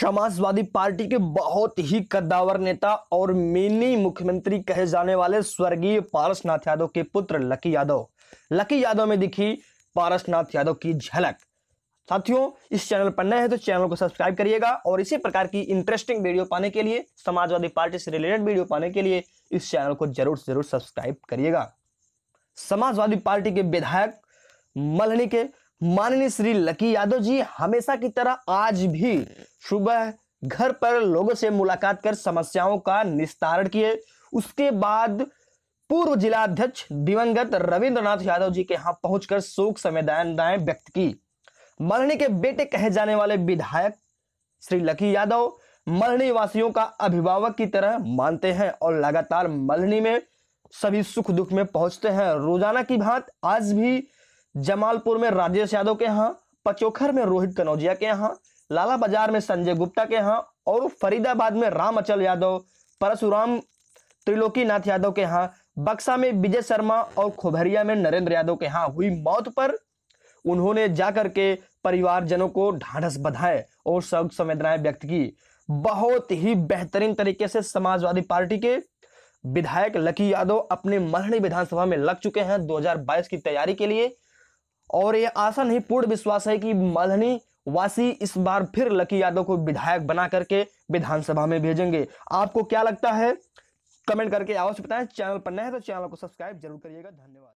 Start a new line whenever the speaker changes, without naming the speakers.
Samajwadi party के बहुत ही कद्दावर नेता और मिनी मुख्यमंत्री कहे जाने वाले स्वर्गीय पारसनाथ यादव के पुत्र लकी यादव लकी यादव में दिखी पारसनाथ यादव की झलक साथियों इस चैनल पर नए हैं तो चैनल को सब्सक्राइब करिएगा और इसी प्रकार की इंटरेस्टिंग वीडियो पाने के लिए समाजवादी पार्टी से रिलेटेड वीडियो पाने के लिए इस चैनल को जरूर से जरूर सब्सक्राइब करिएगा समाजवादी पार्टी के विधायक मलहनी के माननीय श्री लकी यादव जी हमेशा की तरह आज भी सुबह घर पर लोगों से मुलाकात कर समस्याओं का निस्तारण किए उसके बाद पूर्व जिलाध्यक्ष दिवंगत रविंद्रनाथ यादव जी के यहां पहुंचकर शोक संवेदनाएं व्यक्त की मरणी के बेटे कहे जाने वाले विधायक श्री लकी यादव मलनी वासियों का अभिभावक की तरह मानते हैं और लगातार मलनी में सभी सुख दुख में पहुंचते हैं रोजाना की भांत आज भी जमालपुर में राजेश यादव के यहाँ पचोखर में रोहित कनौजिया के यहाँ लाला बाजार में संजय गुप्ता के यहाँ और फरीदाबाद में राम अचल यादव परशुराम त्रिलोकी नाथ यादव के यहाँ बक्सा में विजय शर्मा और खोभरिया में नरेंद्र यादव के यहाँ हुई मौत पर उन्होंने जाकर के परिवारजनों को ढांढस बधाए और शोक संवेदनाएं व्यक्त की बहुत ही बेहतरीन तरीके से समाजवादी पार्टी के विधायक लकी यादव अपने मरणी विधानसभा में लग चुके हैं 2022 की तैयारी के लिए और ये आशा नहीं पूर्ण विश्वास है कि मलहनी वासी इस बार फिर लकी यादव को विधायक बना करके विधानसभा में भेजेंगे आपको क्या लगता है कमेंट करके अवश्य बताएं चैनल पर नए हैं तो चैनल को सब्सक्राइब जरूर करिएगा धन्यवाद